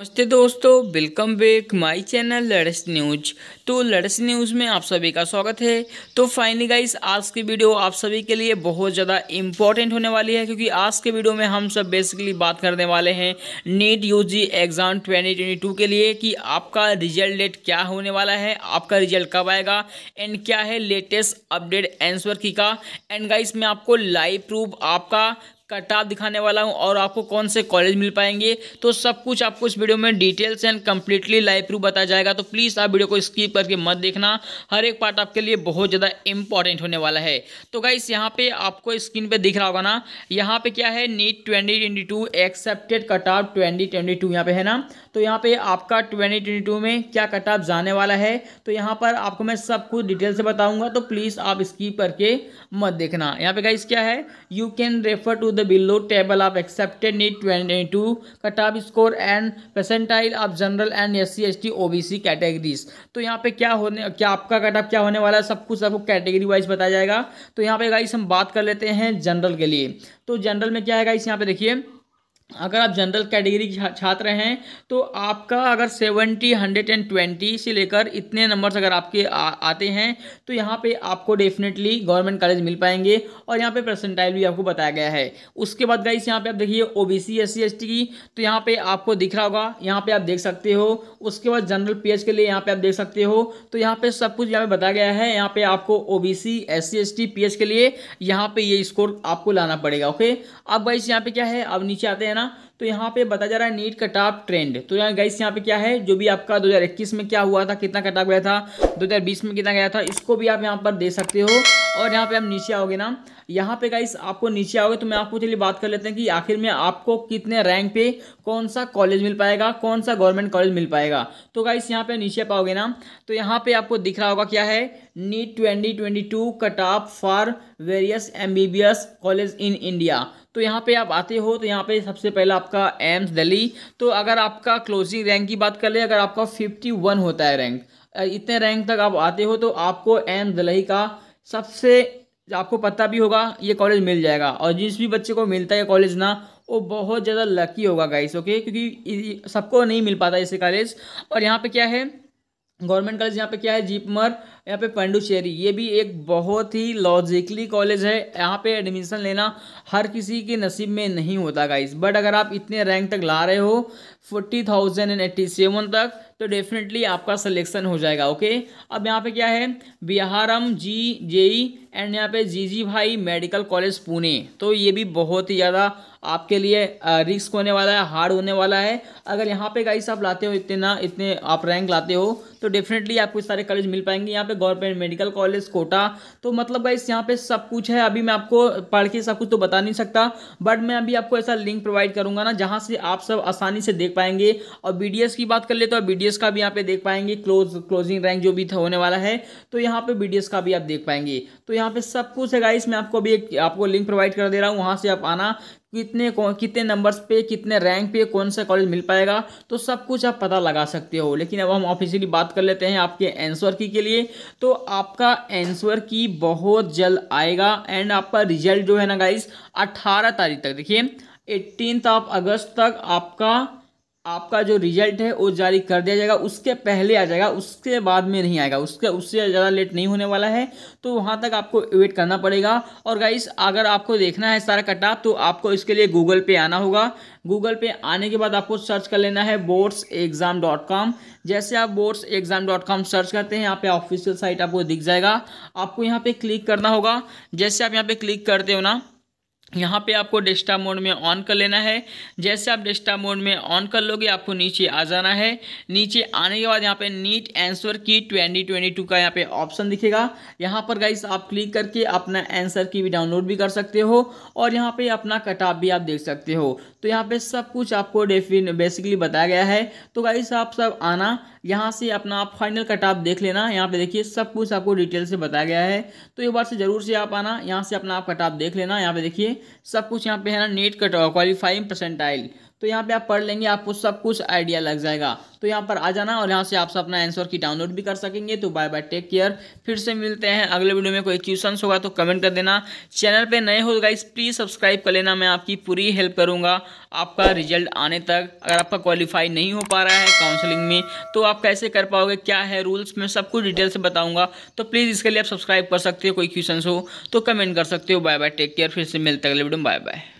नमस्ते दोस्तों welcome back my channel लड़स न्यूज तो लड़स न्यूज़ में आप सभी का स्वागत है तो फाइनली गाइस आज की वीडियो आप सभी के लिए बहुत ज़्यादा इम्पोर्टेंट होने वाली है क्योंकि आज के वीडियो में हम सब बेसिकली बात करने वाले हैं नीट यूजी एग्ज़ाम 2022 के लिए कि आपका रिजल्ट डेट क्या होने वाला है आपका रिजल्ट कब आएगा एंड क्या है लेटेस्ट अपडेट एंसवर की का एंड गाइस में आपको लाइव प्रूफ आपका कटाव दिखाने वाला हूँ और आपको कौन से कॉलेज मिल पाएंगे तो सब कुछ आपको इस वीडियो में details and completely live proof बताया जाएगा तो प्लीज़ आप वीडियो को स्किप करके मत देखना हर एक पार्ट आपके लिए बहुत ज़्यादा इंपॉर्टेंट होने वाला है तो गाइस यहाँ पे आपको स्क्रीन पे दिख रहा होगा ना यहाँ पे क्या है NEET twenty twenty two accepted cut off twenty twenty two यहाँ पे है ना तो यहाँ पे आपका ट्वेंटी ट्वेंटी टू में क्या कट ऑफ जाने वाला है तो यहाँ पर आपको मैं सब कुछ डिटेल से बताऊँगा तो प्लीज़ आप स्किप करके मत देखना यहाँ पे गाइस क्या है you can refer to the below table of accepted NEET twenty two cut off score and percentile of general and S C S T O B C categories तो यहाँ पे क्या होने क्या आपका कट ऑफ क्या होने वाला है सब कुछ आपको कैटेगरी वाइज बताया जाएगा तो यहाँ पे गाइस हम बात कर लेते हैं जनरल के लिए तो जनरल में क्या है गाइस यहाँ पे देखिए अगर आप जनरल कैटेगरी के छात्र हैं तो आपका अगर सेवेंटी हंड्रेड एंड ट्वेंटी से लेकर इतने नंबर्स अगर आपके आ, आते हैं तो यहाँ पे आपको डेफिनेटली गवर्नमेंट कॉलेज मिल पाएंगे और यहाँ पे परसेंटाइल भी आपको बताया गया है उसके बाद गाइस यहाँ पे आप देखिए O B C S C S T की तो यहाँ पे आपको दिख रहा होगा यहाँ पे आप देख सकते हो उसके बाद जनरल पी के लिए यहाँ पे आप देख सकते हो तो यहाँ पे सब कुछ यहाँ पे बताया गया है यहाँ पे आपको O B C S C S T P के लिए यहाँ पे ये स्कोर आपको लाना पड़ेगा ओके अब गाइस यहाँ पे क्या है अब नीचे आते हैं है ना तो यहाँ पे बता जा रहा है नीट कटाप ट्रेंड तो यहाँ गाइस यहाँ पे क्या है जो भी आपका 2021 में क्या हुआ था कितना कटाप गया था 2020 में कितना गया था इसको भी आप यहाँ पर दे सकते हो और यहाँ पे आप नीचे आओगे ना यहाँ पे गाइस आपको नीचे आओगे तो मैं आपको चलिए बात कर लेते हैं कि आखिर में आपको कितने रैंक पे कौन सा कॉलेज मिल पाएगा कौन सा गवर्नमेंट कॉलेज मिल पाएगा तो गाइस यहाँ पे नीचे पाओगे ना तो यहाँ पे आपको दिख रहा होगा क्या है NEET twenty twenty two cut off for various M B B S college in India तो यहाँ पे आप आते हो तो यहाँ पे सबसे पहला आपका एम्स दिल्ली तो अगर आपका क्लोजिंग रैंक की बात कर ले अगर आपका फिफ्टी वन होता है रैंक इतने रैंक तक आप आते हो तो आपको एम्स दिल्ली का सबसे आपको पता भी होगा ये कॉलेज मिल जाएगा और जिस भी बच्चे को मिलता है कॉलेज ना वो बहुत ज़्यादा लकी होगा गाइस ओके क्योंकि सबको नहीं मिल पाता ऐसे कॉलेज और यहाँ पे क्या है गवर्नमेंट कॉलेज यहाँ पे क्या है जीपमर यहाँ पे पांडुचेरी ये भी एक बहुत ही लॉजिकली कॉलेज है यहाँ पे एडमिशन लेना हर किसी के नसीब में नहीं होता गाइस बट अगर आप इतने रैंक तक ला रहे हो forty thousand and eighty seven तक तो डेफिनेटली आपका सिलेक्शन हो जाएगा ओके अब यहाँ पे क्या है बिहारम जी जेई एंड यहाँ पे जी जी भाई मेडिकल कॉलेज पुणे तो ये भी बहुत ही ज़्यादा आपके लिए रिस्क होने वाला है हार्ड होने वाला है अगर यहाँ पे गाइस आप लाते हो इतने ना इतने आप रैंक लाते हो तो डेफिनेटली आपको सारे कॉलेज मिल पाएंगे यहाँ पे पे गवर्नमेंट मेडिकल कॉलेज कोटा तो मतलब गाइस यहाँ पे सब कुछ है अभी मैं आपको पढ़ के सब कुछ तो बता नहीं सकता बट मैं अभी आपको ऐसा लिंक प्रोवाइड करूंगा ना जहाँ से आप सब आसानी से देख पाएंगे और बी की बात कर ले तो बी का भी यहाँ पे देख पाएंगे क्लोज क्लोजिंग रैंक जो भी होने वाला है तो यहाँ पे बी का भी आप देख पाएंगे तो यहाँ पे सब कुछ है गाइस मैं आपको अभी आपको लिंक प्रोवाइड कर दे रहा हूँ वहाँ से आप आना कितने कितने नंबर्स पे कितने रैंक पे कौन सा कॉलेज मिल पाएगा तो सब कुछ आप पता लगा सकते हो लेकिन अब हम ऑफिशियली बात कर लेते हैं आपके आंसर की के लिए तो आपका आंसर की बहुत जल्द आएगा एंड आपका रिजल्ट जो है ना गाइस अट्ठारह तारीख तक देखिए एट्टीन ऑफ अगस्त तक आपका आपका जो रिजल्ट है वो जारी कर दिया जाएगा उसके पहले आ जाएगा उसके बाद में नहीं आएगा उसके उससे ज़्यादा लेट नहीं होने वाला है तो वहाँ तक आपको वेट करना पड़ेगा और गाइस अगर आपको देखना है सारा कटा तो आपको इसके लिए गूगल पे आना होगा गूगल पे आने के बाद आपको सर्च कर लेना है बोर्ड्स एग्ज़ाम डॉट कॉम जैसे आप boards exam dot com search करते हैं यहाँ पे ऑफिशियल साइट आपको दिख जाएगा आपको यहाँ पे क्लिक करना होगा जैसे आप यहाँ पे क्लिक करते हो ना यहाँ पे आपको डेस्टा मोड में ऑन कर लेना है जैसे आप डेस्टा मोड में ऑन कर लोगे आपको नीचे आ जाना है नीचे आने के बाद यहाँ पे नीट आंसर की 2022 का यहाँ पे ऑप्शन दिखेगा यहाँ पर गाइस आप क्लिक करके अपना आंसर की भी डाउनलोड भी कर सकते हो और यहाँ पे अपना कटाप भी आप देख सकते हो तो यहाँ पर सब कुछ आपको डेफिन बेसिकली बताया गया है तो गाइस आप सब आना यहाँ से अपना आप फाइनल कटाप देख लेना यहाँ पे देखिए सब कुछ आपको डिटेल से बताया गया है तो एक बार से ज़रूर से आप आना यहाँ से अपना आप कटाप देख लेना यहाँ पे देखिए सब कुछ यहाँ पे है ना NEET cut off qualifying percentile तो यहाँ पे आप पढ़ लेंगे आपको सब कुछ आइडिया लग जाएगा तो यहाँ पर आ जाना और यहाँ से आप अपना आंसर की डाउनलोड भी कर सकेंगे तो बाय बाय टेक केयर फिर से मिलते हैं अगले वीडियो में कोई क्वेश्चन होगा तो कमेंट कर देना चैनल पर नए हो गए प्लीज़ सब्सक्राइब कर लेना मैं आपकी पूरी हेल्प करूँगा आपका रिजल्ट आने तक अगर आपका क्वालिफाई नहीं हो पा रहा है काउंसलिंग में तो आप कैसे कर पाओगे क्या है रूल्स मैं सब कुछ डिटेल से बताऊँगा तो प्लीज़ इसके लिए आप सब्सक्राइब कर सकते हो कोई क्वेश्चन हो तो कमेंट कर सकते हो बाय बाय टेक केयर फिर से मिलते हैं अगले वीडियो बाय बाय